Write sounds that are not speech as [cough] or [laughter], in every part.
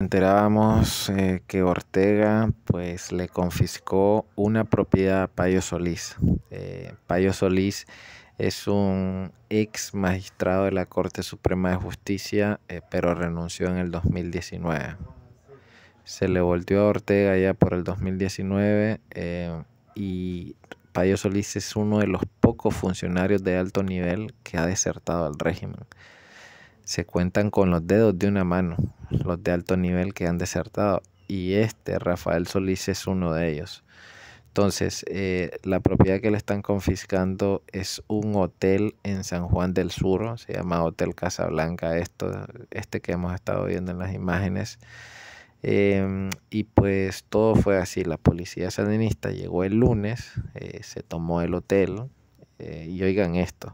enterábamos eh, que Ortega pues le confiscó una propiedad a Payo Solís. Eh, Payo Solís es un ex magistrado de la Corte Suprema de Justicia, eh, pero renunció en el 2019. Se le volteó a Ortega ya por el 2019 y Payo Solís es uno de los pocos funcionarios de alto nivel que ha desertado al régimen se cuentan con los dedos de una mano, los de alto nivel que han desertado, y este Rafael Solís es uno de ellos. Entonces, eh, la propiedad que le están confiscando es un hotel en San Juan del Sur, se llama Hotel Casablanca, esto, este que hemos estado viendo en las imágenes. Em, y pues todo fue así, la policía sandinista llegó el lunes, eh, se tomó el hotel, eh, y oigan esto,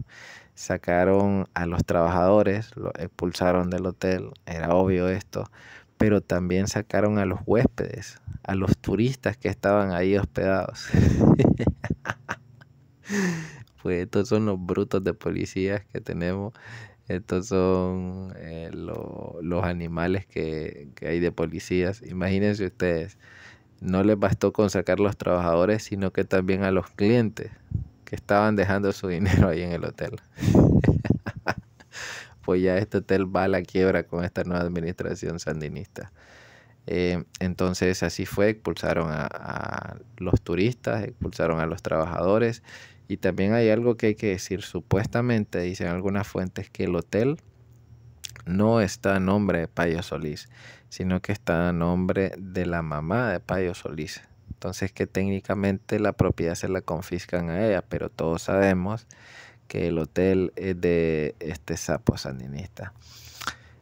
sacaron a los trabajadores, los expulsaron del hotel, era obvio esto, pero también sacaron a los huéspedes, a los turistas que estaban ahí hospedados. [laughs] pues estos son los brutos de policías que tenemos. Estos son eh, los animales que, que hay de policías. Imagínense ustedes, no les bastó con sacar los trabajadores, sino que también a los clientes estaban dejando su dinero ahí en el hotel. [laughs] pues ya este hotel va a la quiebra con esta nueva administración sandinista. Eh, entonces así fue, expulsaron a, a, los turistas, expulsaron a los trabajadores y también hay algo que hay que decir, supuestamente dicen algunas fuentes que el hotel no está a nombre de Payo Solís, sino que está a nombre de la mamá de Payo Solís, entonces que técnicamente la propiedad se la confiscan a ella, pero todos sabemos que el hotel es de este sapo sandinista.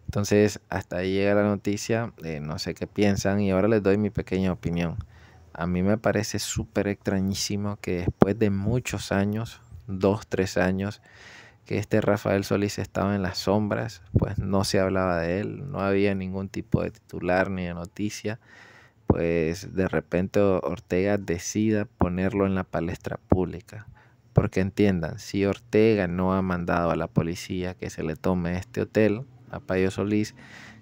Entonces hasta ahí llega la noticia, eh, no sé qué piensan y ahora les doy mi pequeña opinión. A mí me parece súper extrañísimo que después de muchos años, dos, tres años, que este Rafael Solís estaba en las sombras, pues no se hablaba de él, no había ningún tipo de titular ni de noticia pues de repente Ortega decida ponerlo en la palestra pública. Porque entiendan, si Ortega no ha mandado a la policía que se le tome este hotel a Payo Solís,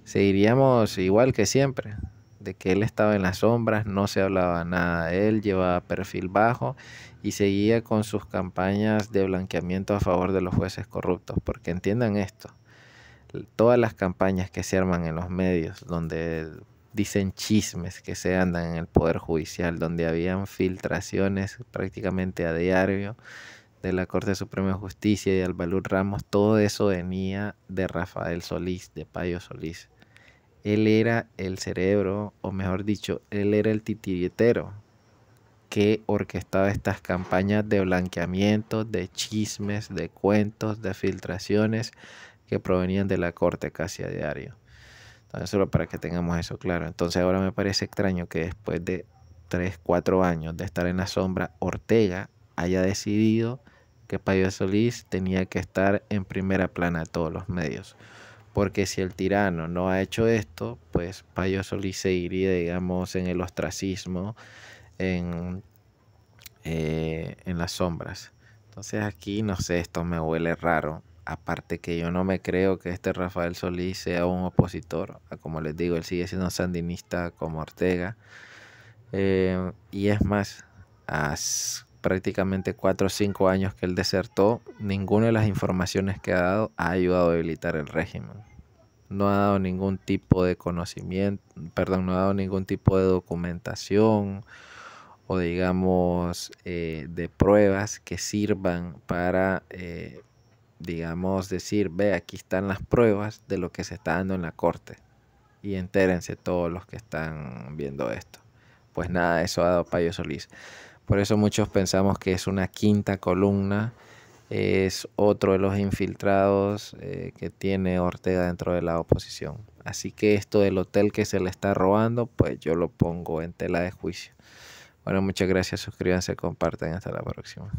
seguiríamos igual que siempre, de que él estaba en las sombras, no se hablaba nada de él, llevaba perfil bajo y seguía con sus campañas de blanqueamiento a favor de los jueces corruptos. Porque entiendan esto, todas las campañas que se arman en los medios, donde dicen chismes que se andan en el Poder Judicial, donde habían filtraciones prácticamente a diario de la Corte Suprema de Justicia y de Ramos, todo eso venía de Rafael Solís, de Payo Solís. Él era el cerebro, o mejor dicho, él era el titiritero que orquestaba estas campañas de blanqueamiento, de chismes, de cuentos, de filtraciones que provenían de la corte casi a diario. Entonces, solo para que tengamos eso claro. Entonces, ahora me parece extraño que después de 3, 4 años de estar en la sombra, Ortega haya decidido que Payo Solís tenía que estar en primera plana de todos los medios. Porque si el tirano no ha hecho esto, pues Payo Solís seguiría, digamos, en el ostracismo, en, eh, en las sombras. Entonces aquí, no sé, esto me huele raro. Aparte que yo no me creo que este Rafael Solís sea un opositor. Ah, como les digo, él sigue siendo sandinista como Ortega. Em, y es más, hace prácticamente cuatro o cinco años que él desertó, ninguna de las informaciones que ha dado ha ayudado a debilitar el régimen. No ha dado ningún tipo de conocimiento, perdón, no ha dado ningún tipo de documentación o digamos eh, de pruebas que sirvan para eh, digamos, decir, ve, aquí están las pruebas de lo que se está dando en la corte. Y entérense todos los que están viendo esto. Pues nada, eso ha dado Payo Solís. Por eso muchos pensamos que es una quinta columna, es otro de los infiltrados eh, que tiene Ortega dentro de la oposición. Así que esto del hotel que se le está robando, pues yo lo pongo en tela de juicio. Bueno, muchas gracias, suscríbanse, compartan, hasta la próxima.